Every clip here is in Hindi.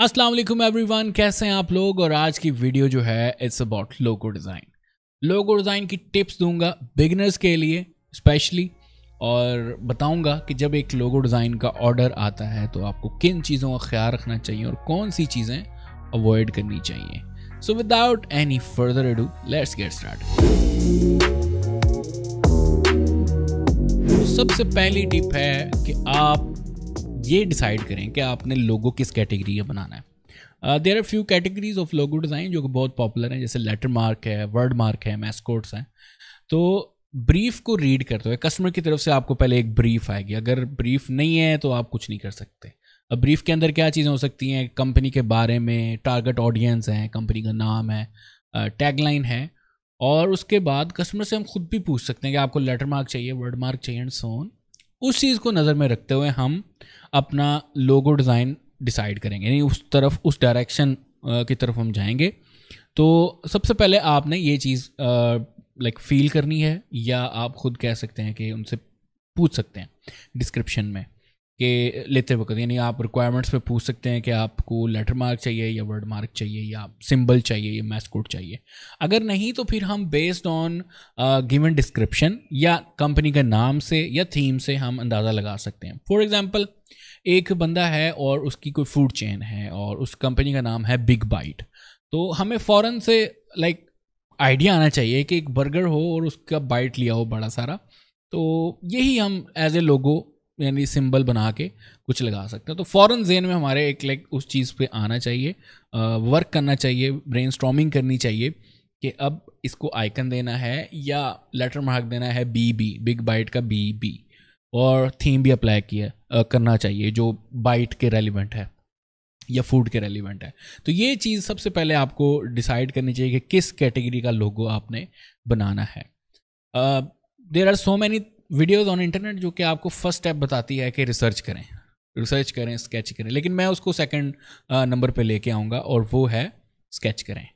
अस्सलाम वालेकुम एवरीवन कैसे हैं आप लोग और आज की वीडियो जो है it's about logo design logo design की टिप्स दूंगा बिगनर्स के लिए स्पेशली और बताऊंगा कि जब एक लोगो डिज़ाइन का ऑर्डर आता है तो आपको किन चीज़ों का ख्याल रखना चाहिए और कौन सी चीज़ें अवॉइड करनी चाहिए so without any further do let's get start सबसे पहली टिप है कि आप ये डिसाइड करें कि आपने लोगो किस कैटेगरी का बनाना है there are few categories of logo design जो कि बहुत पॉपुलर हैं जैसे लेटर मार्क है वर्ड मार्क है मैस्कोट्स हैं तो ब्रीफ को रीड करते हुए कस्टमर की तरफ से आपको पहले एक ब्रीफ आएगी अगर ब्रीफ नहीं है तो आप कुछ नहीं कर सकते अब ब्रीफ के अंदर क्या चीज़ें हो सकती हैं कंपनी के बारे में टारगेट ऑडियंस हैं कंपनी का नाम है टैगलाइन uh, है और उसके बाद कस्टमर से हम खुद भी पूछ सकते हैं कि आपको लेटर मार्क चाहिए वर्ड मार्क चाहिए एंड सोन उस चीज़ को नज़र में रखते हुए हम अपना लोगो डिज़ाइन डिसाइड करेंगे यानी उस तरफ उस डायरेक्शन की तरफ हम जाएंगे तो सबसे पहले आपने ये चीज़ लाइक फील करनी है या आप खुद कह सकते हैं कि उनसे पूछ सकते हैं डिस्क्रिप्शन में कि लेते वक्त यानी आप रिक्वायरमेंट्स पे पूछ सकते हैं कि आपको लेटर मार्क चाहिए या वर्ड मार्क चाहिए या सिंबल चाहिए या मैस्कोट चाहिए अगर नहीं तो फिर हम बेस्ड ऑन गिवन डिस्क्रिप्शन या कंपनी के नाम से या थीम से हम अंदाज़ा लगा सकते हैं फॉर एग्ज़ाम्पल एक बंदा है और उसकी कोई फूड चेन है और उस कंपनी का नाम है बिग बाइट तो हमें फ़ौर से लाइक like, आइडिया आना चाहिए कि एक बर्गर हो और उसका बाइट लिया हो बड़ा सारा तो यही हम एज ए लोगो यानी सिंबल बना के कुछ लगा सकते हैं तो फ़ौरन जेन में हमारे एक लाइक उस चीज़ पे आना चाहिए वर्क करना चाहिए ब्रेन करनी चाहिए कि अब इसको आइकन देना है या लेटर मार्क देना है बी बी बिग बाइट का बी बी और थीम भी अप्लाई किया आ, करना चाहिए जो बाइट के रेलिवेंट है या फूड के रेलिवेंट है तो ये चीज़ सबसे पहले आपको डिसाइड करनी चाहिए कि किस कैटेगरी का लोगो आपने बनाना है there are so many videos on internet जो कि आपको फर्स्ट स्टेप बताती है कि रिसर्च करें रिसर्च करें स्केच करें लेकिन मैं उसको सेकंड नंबर uh, पे लेके आऊँगा और वो है स्केच करें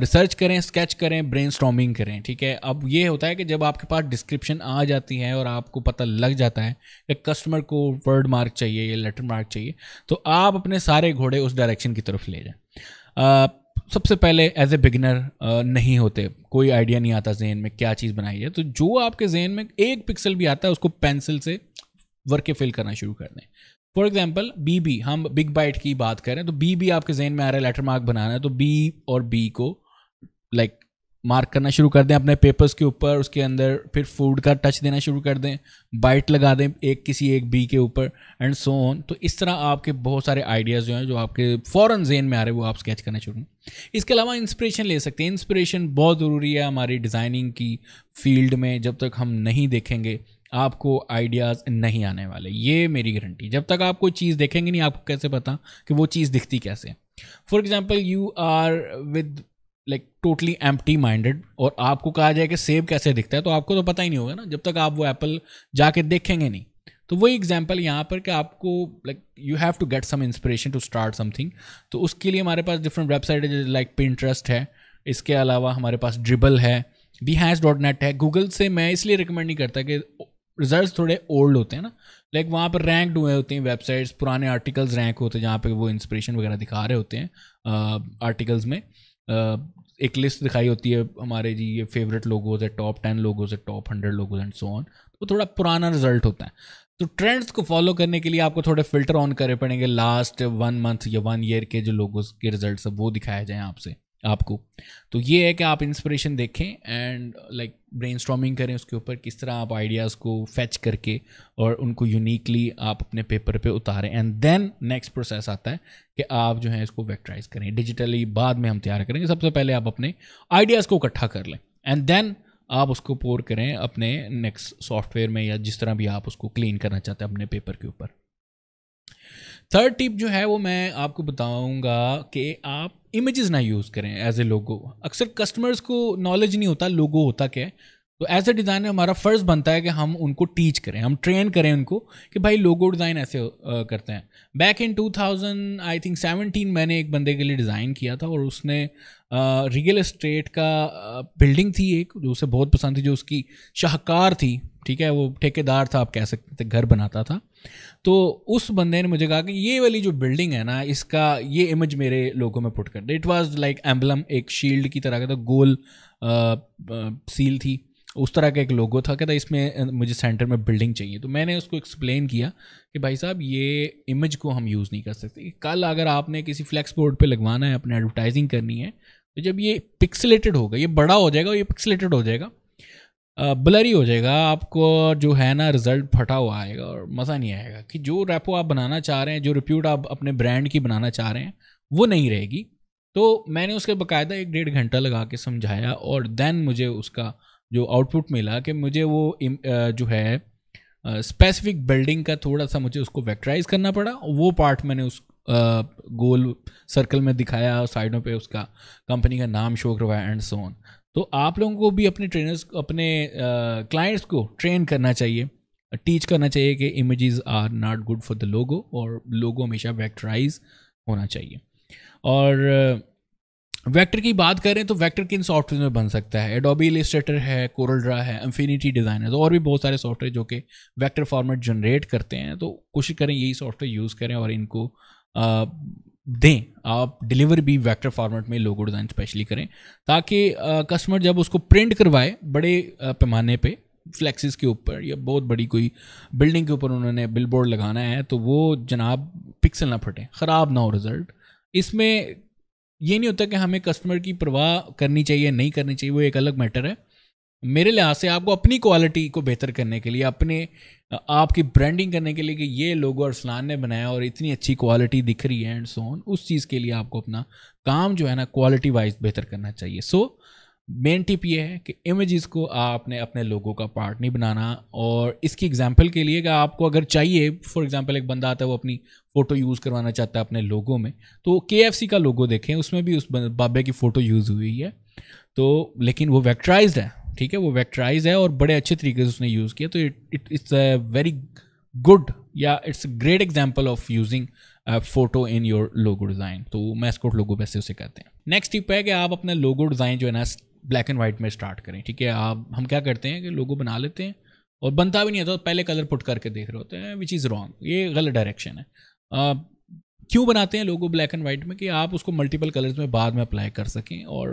रिसर्च uh, करें स्केच करें ब्रेन करें ठीक है अब ये होता है कि जब आपके पास डिस्क्रिप्शन आ जाती है और आपको पता लग जाता है कि कस्टमर को वर्ड मार्क चाहिए या लेटर मार्क चाहिए तो आप अपने सारे घोड़े उस डायरेक्शन की तरफ ले जाएं uh, सबसे पहले एज ए बिगनर नहीं होते कोई आइडिया नहीं आता जहन में क्या चीज़ बनाई है तो जो आपके जहन में एक पिक्सल भी आता है उसको पेंसिल से वर्क के फिल करना शुरू कर दें फॉर एग्जाम्पल बी बी हम बिग बाइट की बात करें तो बी बी आपके जहन में आ रहा है लेटर मार्क बनाना है तो बी और बी को लाइक like, मार्क करना शुरू कर दें अपने पेपर्स के ऊपर उसके अंदर फिर फूड का टच देना शुरू कर दें बाइट लगा दें एक किसी एक बी के ऊपर एंड सो ऑन तो इस तरह आपके बहुत सारे आइडियाज़ जो हैं जो आपके फ़ौरन जेन में आ रहे हैं वो आप स्केच करना शुरू इसके अलावा इंस्पिरेशन ले सकते हैं इंस्परेशन बहुत ज़रूरी है हमारी डिज़ाइनिंग की फील्ड में जब तक हम नहीं देखेंगे आपको आइडियाज़ नहीं आने वाले ये मेरी गारंटी जब तक आप कोई चीज़ देखेंगे नहीं आपको कैसे पता कि वो चीज़ दिखती कैसे for example you are with like totally empty minded और आपको कहा जाए कि सेब कैसे दिखता है तो आपको तो पता ही नहीं होगा ना जब तक आप वो एप्पल जाके देखेंगे नहीं तो वही एग्जाम्पल यहाँ पर कि आपको like you have to get some inspiration to start something तो उसके लिए हमारे पास डिफरेंट वेबसाइट है लाइक पिंट्रस्ट है इसके अलावा हमारे पास ड्रिबल है वी हैज डॉट नेट है गूगल से मैं इसलिए रिकमेंड नहीं करता कि रिजल्ट थोड़े ओल्ड होते हैं ना लाइक like वहाँ पर रैंक हुए होते हैं वेबसाइट्स पुराने आर्टिकल्स रैंक होते हैं जहाँ पे वो इंस्परेशन वगैरह दिखा रहे होते हैं आर्टिकल्स में एक लिस्ट दिखाई होती है हमारे जी ये फेवरेट लोगोज है टॉप टेन लोगोज है top hundred logos and so on वो थोड़ा पुराना रिजल्ट होता है तो ट्रेंड्स को फॉलो करने के लिए आपको थोड़े फिल्टर ऑन करने पड़ेंगे लास्ट वन मंथ या वन ईयर के जो लोगों के रिजल्ट है वो दिखाए जाएं आपसे आपको तो ये है कि आप इंस्पिरेशन देखें एंड लाइक ब्रेन करें उसके ऊपर किस तरह आप आइडियाज़ को फैच करके और उनको यूनिकली आप अपने पेपर पे उतारें एंड देन नेक्स्ट प्रोसेस आता है कि आप जो है इसको वेक्टराइज करें डिजिटली बाद में हम तैयार करेंगे सबसे पहले आप अपने आइडियाज़ को इकट्ठा कर लें एंड देन आप उसको पोर करें अपने नेक्स्ट सॉफ्टवेयर में या जिस तरह भी आप उसको क्लीन करना चाहते हैं अपने पेपर के ऊपर थर्ड टिप जो है वो मैं आपको बताऊंगा कि आप इमेजेस ना यूज़ करें एज ए लोगो अक्सर कस्टमर्स को नॉलेज नहीं होता लोगो होता क्या है तो एज ए डिज़ाइनर हमारा फ़र्ज़ बनता है कि हम उनको टीच करें हम ट्रेन करें उनको कि भाई लोगो डिज़ाइन ऐसे करते हैं बैक इन 2000 आई थिंक 17 मैंने एक बंदे के लिए डिज़ाइन किया था और उसने रियल इस्टेट का बिल्डिंग थी एक जो उसे बहुत पसंद थी जो उसकी शाहकार थी ठीक है वो ठेकेदार था आप कह सकते थे घर बनाता था तो उस बंदे ने मुझे कहा कि ये वाली जो बिल्डिंग है ना इसका ये इमेज मेरे लोगों में पुट कर दे इट वाज लाइक एम्बलम एक शील्ड की तरह का था गोल आ, आ, सील थी उस तरह का एक लोगो था कहता इसमें मुझे सेंटर में बिल्डिंग चाहिए तो मैंने उसको एक्सप्लेन किया कि भाई साहब ये इमेज को हम यूज़ नहीं कर सकते कल अगर आपने किसी फ्लैक्स बोर्ड पर लगवाना है अपने एडवर्टाइजिंग करनी है तो जब ये पिक्सलेटेड होगा ये बड़ा हो जाएगा और ये पिक्सलेटेड हो जाएगा ब्लरी हो जाएगा आपको जो है ना रिजल्ट फटा हुआ आएगा और मज़ा नहीं आएगा कि जो रेपो आप बनाना चाह रहे हैं जो रिप्यूट आप अपने ब्रांड की बनाना चाह रहे हैं वो नहीं रहेगी तो मैंने उसके बकायदा एक डेढ़ घंटा लगा के समझाया और देन मुझे उसका जो आउटपुट मिला कि मुझे वो जो है स्पेसिफिक बिल्डिंग का थोड़ा सा मुझे उसको वैक्ट्राइज करना पड़ा वो पार्ट मैंने उस गोल सर्कल में दिखाया साइडों पे उसका कंपनी का नाम शो करवाया एंड सोन तो आप लोगों को भी अपने ट्रेनर्स अपने क्लाइंट्स को ट्रेन करना चाहिए टीच करना चाहिए कि images are not good for the logo और लोगो हमेशा वैक्टराइज होना चाहिए और वेक्टर की बात करें तो वेक्टर किन सॉफ्टवेयर में बन सकता है एडोबी इलिस्ट्रेटर है कोरल ड्रा है इन्फिनिटी डिज़ाइनर तो और भी बहुत सारे सॉफ्टवेयर जो कि वेक्टर फॉर्मेट जनरेट करते हैं तो कोशिश करें यही सॉफ्टवेयर यूज़ करें और इनको दें आप डिलीवर भी वेक्टर फॉर्मेट में लोगो डिज़ाइन स्पेशली करें ताकि कस्टमर जब उसको प्रिंट करवाए बड़े पैमाने पे फ्लैक्सिस के ऊपर या बहुत बड़ी कोई बिल्डिंग के ऊपर उन्होंने बिल बोर्ड लगाना है तो वो जनाब पिक्सल ना फटें ख़राब ना हो रिज़ल्ट इसमें ये नहीं होता कि हमें कस्टमर की परवाह करनी चाहिए नहीं करनी चाहिए वो एक अलग मैटर है मेरे लिहाज से आपको अपनी क्वालिटी को बेहतर करने के लिए अपने आपकी ब्रांडिंग करने के लिए कि ये लोगो अरसलान ने बनाया और इतनी अच्छी क्वालिटी दिख रही है एंड सोन उस चीज़ के लिए आपको अपना काम जो है ना क्वालिटी वाइज बेहतर करना चाहिए सो मेन टिप ये है कि इमेजेस को आपने अपने लोगों का पार्ट नहीं बनाना और इसकी एग्जांपल के लिए कि आपको अगर चाहिए फॉर एग्जांपल एक बंदा आता है वो अपनी फ़ोटो यूज़ करवाना चाहता है अपने लोगों में तो के का लोगो देखें उसमें भी उस बाबे की फ़ोटो यूज़ हुई है तो लेकिन वो वैक्ट्राइज है ठीक है वो वैक्टराइज है और बड़े अच्छे तरीके से उसने यूज़ किया तो it it's a very good या it's a great example of using photo in your logo design तो मैस्कोट लोगो वैसे उसे कहते हैं नेक्स्ट टिप है कि आप अपना लोगो डिज़ाइन जो है ना ब्लैक एंड वाइट में स्टार्ट करें ठीक है आप हम क्या करते हैं कि लोगो बना लेते हैं और बनता भी नहीं होता तो पहले कलर पुट करके देख रहे होते हैं विच इज़ रॉन्ग ये गलत डायरेक्शन है आ, uh, क्यों बनाते हैं लोगो ब्लैक एंड वाइट में कि आप उसको मल्टीपल कलर्स में बाद में अप्लाई कर सकें और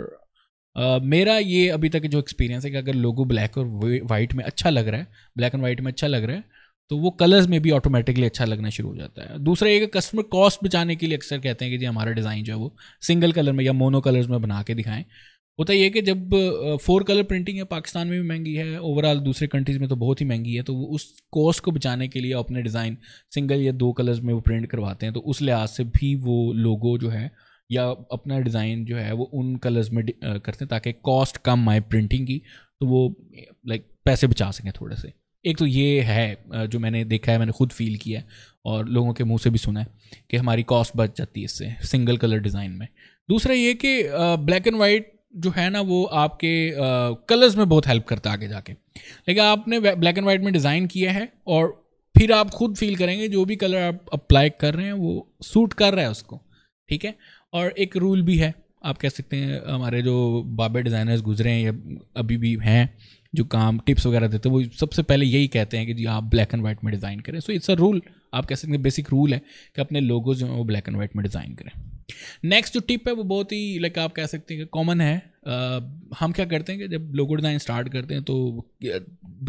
मेरा ये अभी तक जो एक्सपीरियंस है कि अगर लोगो ब्लैक और वाइट में अच्छा लग रहा है ब्लैक एंड वाइट में अच्छा लग रहा है तो वो कलर्स में भी ऑटोमेटिकली अच्छा लगना शुरू हो जाता है दूसरा ये कस्टमर कॉस्ट बचाने के लिए अक्सर कहते हैं कि जी हमारा डिज़ाइन जो है वो सिंगल कलर में या मोनो कलर्स में बना के दिखाएं होता ये कि जब फोर कलर प्रिंटिंग है पाकिस्तान में भी महंगी है ओवरऑल दूसरे कंट्रीज़ में तो बहुत ही महंगी है तो वो उस कॉस्ट को बचाने के लिए अपने डिज़ाइन सिंगल या दो कलर्स में वो प्रिंट करवाते हैं तो उस लिहाज से भी वो लोगो जो है या अपना डिज़ाइन जो है वो उन कलर्स में करते हैं ताकि कॉस्ट कम आए प्रिंटिंग की तो वो लाइक पैसे बचा सकें थोड़े से एक तो ये है जो मैंने देखा है मैंने खुद फील किया है और लोगों के मुंह से भी सुना है कि हमारी कॉस्ट बच जाती है इससे सिंगल कलर डिज़ाइन में दूसरा ये कि ब्लैक एंड वाइट जो है ना वो आपके कलर्स में बहुत हेल्प करता है आगे जाके लेकिन आपने ब्लैक एंड वाइट में डिज़ाइन किया है और फिर आप खुद फील करेंगे जो भी कलर आप अप्लाई कर रहे हैं वो सूट कर रहा है उसको ठीक है और एक रूल भी है आप कह सकते हैं हमारे जो बाबे डिज़ाइनर्स गुजरे हैं या अभी भी हैं जो काम टिप्स वगैरह देते हैं वो सबसे पहले यही कहते हैं कि जी आप ब्लैक एंड वाइट में डिज़ाइन करें सो इट्स अ रूल आप कह सकते हैं बेसिक रूल है कि अपने लोगो जो हैं वो ब्लैक एंड वाइट में डिज़ाइन करें नेक्स्ट जो टिप है वो बहुत ही लाइक आप कह सकते हैं कि कॉमन है आ, हम क्या करते हैं कि जब लोगो डिज़ाइन स्टार्ट करते हैं तो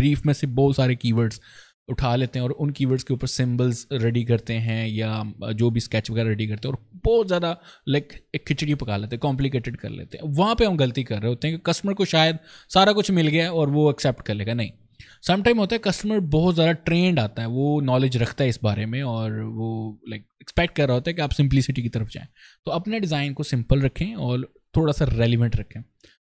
ब्रीफ में से बहुत सारे कीवर्ड्स उठा लेते हैं और उन कीवर्ड्स के ऊपर सिम्बल्स रेडी करते हैं या जो भी स्केच वगैरह रेडी करते हैं और बहुत ज़्यादा लाइक एक खिचड़ी पका लेते हैं कॉम्प्लिकेटेड कर लेते हैं वहाँ पे हम गलती कर रहे होते हैं कि कस्टमर को शायद सारा कुछ मिल गया और वो एक्सेप्ट कर लेगा नहीं समटाइम होता है कस्टमर बहुत ज़्यादा ट्रेंड आता है वो नॉलेज रखता है इस बारे में और वो लाइक एक्सपेक्ट कर रहा होता है कि आप सिंप्लिसिटी की तरफ जाएँ तो अपने डिज़ाइन को सिंपल रखें और थोड़ा सा रेलिवेंट रखें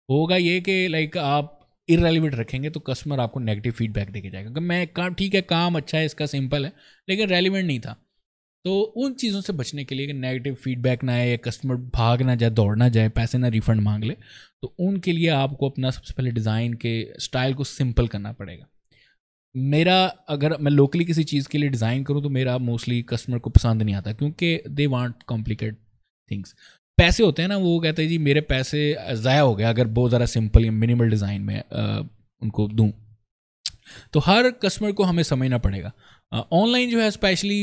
होगा ये कि लाइक आप इरेलीवेंट रखेंगे तो कस्टमर आपको नेगेटिव फीडबैक देके जाएगा अगर मैं काम ठीक है काम अच्छा है इसका सिंपल है लेकिन रेलिवेंट नहीं था तो उन चीज़ों से बचने के लिए कि नेगेटिव फीडबैक ना आए या कस्टमर भाग ना जाए दौड़ ना जाए पैसे ना रिफंड मांग ले तो उनके लिए आपको अपना सबसे पहले डिज़ाइन के स्टाइल को सिंपल करना पड़ेगा मेरा अगर मैं लोकली किसी चीज़ के लिए डिज़ाइन करूँ तो मेरा मोस्टली कस्टमर को पसंद नहीं आता क्योंकि दे वांट कॉम्प्लिकेट थिंग्स पैसे होते हैं ना वो कहते हैं जी मेरे पैसे ज़ाया हो गए अगर बहुत ज़्यादा सिंपल या मिनिमल डिज़ाइन में आ, उनको दूँ तो हर कस्टमर को हमें समझना पड़ेगा ऑनलाइन जो है स्पेशली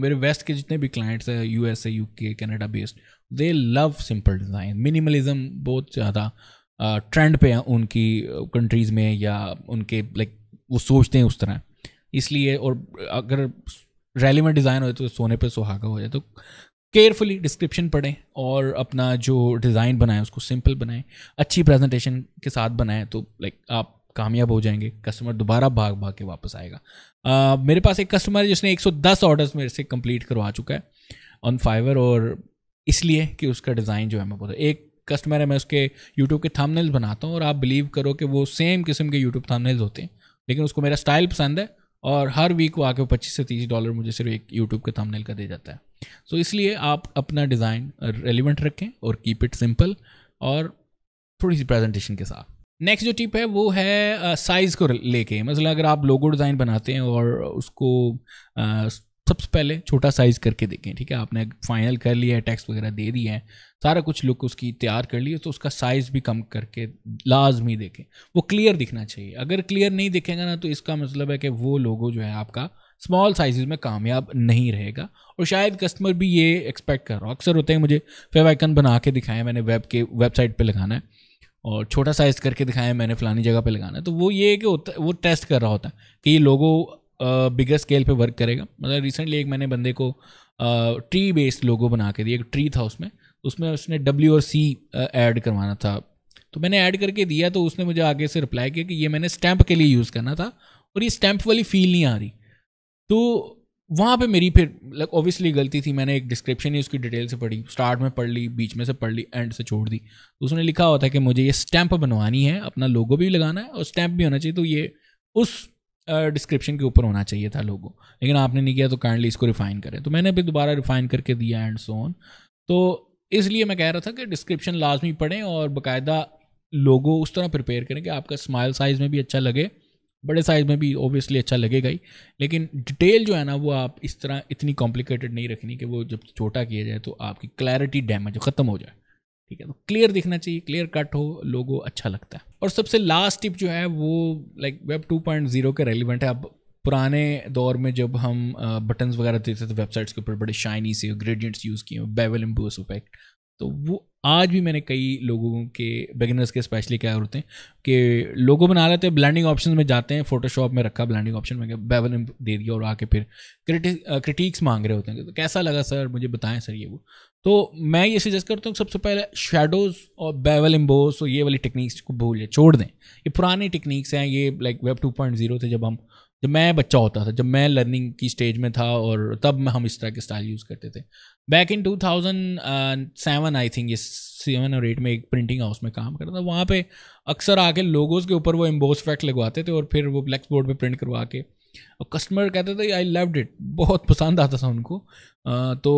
मेरे वेस्ट के जितने भी क्लाइंट्स हैं U S A U K Canada based they love simple design minimalism बहुत ज़्यादा ट्रेंड पे हैं उनकी कंट्रीज़ में या उनके लाइक वो सोचते हैं उस तरह इसलिए और अगर रेलिवेंट डिज़ाइन हो तो सोने पे सुहागा हो जाए तो केयरफुली डिस्क्रिप्शन पढ़ें और अपना जो डिज़ाइन बनाएं उसको सिंपल बनाएं अच्छी प्रेजेंटेशन के साथ बनाएं तो लाइक आप कामयाब हो जाएंगे कस्टमर दोबारा भाग भाग के वापस आएगा uh, मेरे पास एक कस्टमर है जिसने 110 ऑर्डर्स मेरे से कंप्लीट करवा चुका है ऑन फाइवर और इसलिए कि उसका डिज़ाइन जो है मैं बोलता एक कस्टमर है मैं उसके यूट्यूब के थामनेल्स बनाता हूँ और आप बिलीव करो कि वो सेम किस्म के यूट्यूब थामनेल्स होते हैं लेकिन उसको मेरा स्टाइल पसंद है और हर वीक वो आके पच्चीस से तीस डॉलर मुझे सिर्फ एक यूट्यूब के थंबनेल का दे जाता है सो so, इसलिए आप अपना डिज़ाइन रेलिवेंट रखें और कीप इट सिंपल और थोड़ी सी प्रेजेंटेशन के साथ नेक्स्ट जो टिप है वो है साइज़ uh, को लेके मतलब अगर आप लोगो डिज़ाइन बनाते हैं और उसको uh, सबसे पहले छोटा साइज़ करके देखें ठीक है आपने फाइनल कर लिया है टैक्स वगैरह दे दिए हैं सारा कुछ लुक उसकी तैयार कर लिए तो उसका साइज़ भी कम करके लाजमी देखें वो क्लियर दिखना चाहिए अगर क्लियर नहीं दिखेगा ना तो इसका मतलब है कि वो लोगो जो है आपका स्मॉल साइज़ में कामयाब नहीं रहेगा और शायद कस्टमर भी ये एक्सपेक्ट कर रहा हो अक्सर होते हैं मुझे फेव आइकन बना के दिखाएं मैंने वेब के वेबसाइट पर लगाना है और छोटा साइज़ करके दिखाएं मैंने फ़लानी जगह पे लगाना है तो वो ये कि होता वो टेस्ट कर रहा होता है कि ये लोगो बिगर स्केल पे वर्क करेगा मतलब रिसेंटली एक मैंने बंदे को ट्री बेस्ड लोगो बना के दिया एक ट्री था उसमें उसमें उसने डब्ल्यू और सी ऐड करवाना था तो मैंने ऐड करके दिया तो उसने मुझे आगे से रिप्लाई किया कि ये मैंने स्टैंप के लिए यूज़ करना था और ये स्टैंप वाली फील नहीं आ रही तो वहाँ पे मेरी फिर लाइक ऑब्वियसली गलती थी मैंने एक डिस्क्रिप्शन ही उसकी डिटेल से पढ़ी स्टार्ट में पढ़ ली बीच में से पढ़ ली एंड से छोड़ दी तो उसने लिखा होता है कि मुझे ये स्टैंप बनवानी है अपना लोगो भी लगाना है और स्टैंप भी होना चाहिए तो ये उस डिस्क्रिप्शन के ऊपर होना चाहिए था लोगों लेकिन आपने नहीं किया तो काइंडली इसको रिफाइन करें तो मैंने भी दोबारा रिफाइन करके दिया एंड सो ऑन तो इसलिए मैं कह रहा था कि डिस्क्रिप्शन लाजमी पढ़ें और बाकायदा लोगों उस तरह प्रिपेयर करें कि आपका स्माइल साइज़ में भी अच्छा लगे बड़े साइज़ में भी ओबियसली अच्छा लगेगा ही लेकिन डिटेल जो है ना वो आप इस तरह इतनी कॉम्प्लिकेटेड नहीं रखनी कि वो जब छोटा किया जाए तो आपकी क्लैरिटी डैमेज ख़त्म हो जाए ठीक है तो क्लियर दिखना चाहिए क्लियर कट हो लोगो अच्छा लगता है और सबसे लास्ट टिप जो है वो लाइक वेब 2.0 के रेलिवेंट है अब पुराने दौर में जब हम बटन्स वगैरह देते थे वेबसाइट्स तो के ऊपर बड़े शाइनी से ग्रेडियंट्स यूज़ किए बेवल इम्बोस इफेक्ट तो वो आज भी मैंने कई लोगों के बिगिनर्स के स्पेशली क्या होते हैं कि लोगों बना लेते हैं ब्लैंडिंग ऑप्शन में जाते हैं फोटोशॉप में रखा ब्लैंडिंग ऑप्शन में बेवल दे दिया और आके फिर क्रिटिक्स मांग रहे होते हैं तो कैसा लगा सर मुझे बताएं सर ये वो तो मैं ये सजेस्ट करता हूँ सबसे पहले शेडोज़ और बेवल इम्बोस और ये वाली टेक्निक्स को भूलिए छोड़ दें ये पुरानी टेक्निक्स हैं ये लाइक वेब 2.0 थे जब हम जब मैं बच्चा होता था जब मैं लर्निंग की स्टेज में था और तब मैं हम इस तरह के स्टाइल यूज़ करते थे back in two thousand seven I think ये सेवन और एट में एक प्रिंटिंग हाउस में काम करता था वहाँ पे अक्सर आके लोगोज़ के ऊपर वो एम्बोस फैक्ट लगवाते थे और फिर वो ब्लैक बोर्ड पर प्रिंट करवा के और कस्टमर कहते थे आई लव्ड इट बहुत पसंद आता था उनको आ, तो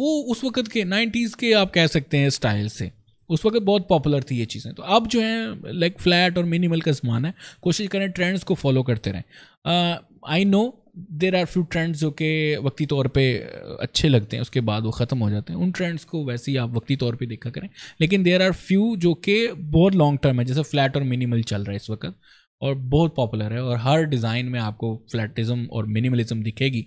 वो उस वक्त के नाइन्टीज़ के आप कह सकते हैं स्टाइल से उस वक्त बहुत पॉपुलर थी ये चीज़ें तो अब जो है लाइक फ्लैट और मिनिमल का ज़माना है कोशिश करें ट्रेंड्स को फॉलो करते रहें I know there are few trends जो कि वक्ती तौर पे अच्छे लगते हैं उसके बाद वो ख़त्म हो जाते हैं उन ट्रेंड्स को वैसे ही आप वक्ती तौर पे देखा करें लेकिन देर आर फ्यू जो कि बहुत लॉन्ग टर्म है जैसे फ्लैट और मिनिमल चल रहा है इस वक्त और बहुत पॉपुलर है और हर डिज़ाइन में आपको फ्लैटिज़म और मिनिमलिज्म दिखेगी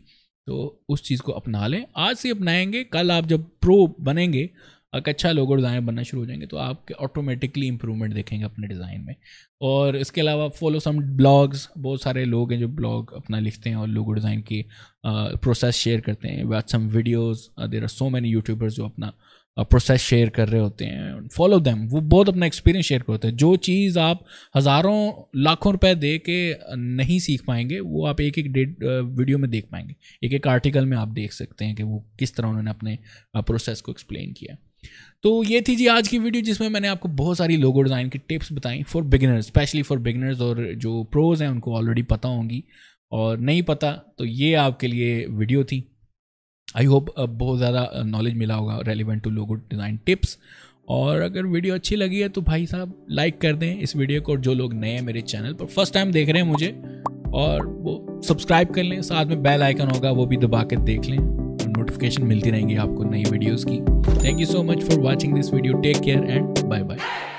तो उस चीज़ को अपना लें आज से अपनाएंगे कल आप जब प्रो बनेंगे एक अच्छा लोगो डिज़ाइन बनना शुरू हो जाएंगे तो आपके ऑटोमेटिकली इंप्रूवमेंट देखेंगे अपने डिज़ाइन में और इसके अलावा फॉलो सम ब्लॉग्स बहुत सारे लोग हैं जो ब्लॉग अपना लिखते हैं और लोगो डिज़ाइन की प्रोसेस शेयर करते हैं some videos there are so many YouTubers जो अपना uh, प्रोसेस शेयर कर रहे होते हैं फॉलो देम वो बहुत अपना एक्सपीरियंस शेयर करते हैं जो चीज़ आप हज़ारों लाखों रुपए दे के नहीं सीख पाएंगे वो आप एक एक डेट वीडियो में देख पाएंगे एक एक आर्टिकल में आप देख सकते हैं कि वो किस तरह उन्होंने अपने प्रोसेस को एक्सप्लेन किया तो ये थी जी आज की वीडियो जिसमें मैंने आपको बहुत सारी लोगो डिज़ाइन की टिप्स बताई for beginners specially for beginners और जो प्रोज़ हैं उनको ऑलरेडी पता होंगी और नहीं पता तो ये आपके लिए वीडियो थी आई होप बहुत ज़्यादा नॉलेज मिला होगा relevant to logo design tips और अगर वीडियो अच्छी लगी है तो भाई साहब लाइक कर दें इस वीडियो को और जो लोग नए हैं मेरे चैनल पर फर्स्ट टाइम देख रहे हैं मुझे और वो सब्सक्राइब कर लें साथ में बेल आइकन होगा वो भी दबा के देख लें नोटिफिकेशन मिलती रहेंगी आपको नई वीडियोज़ की thank you so much for watching this video take care and bye bye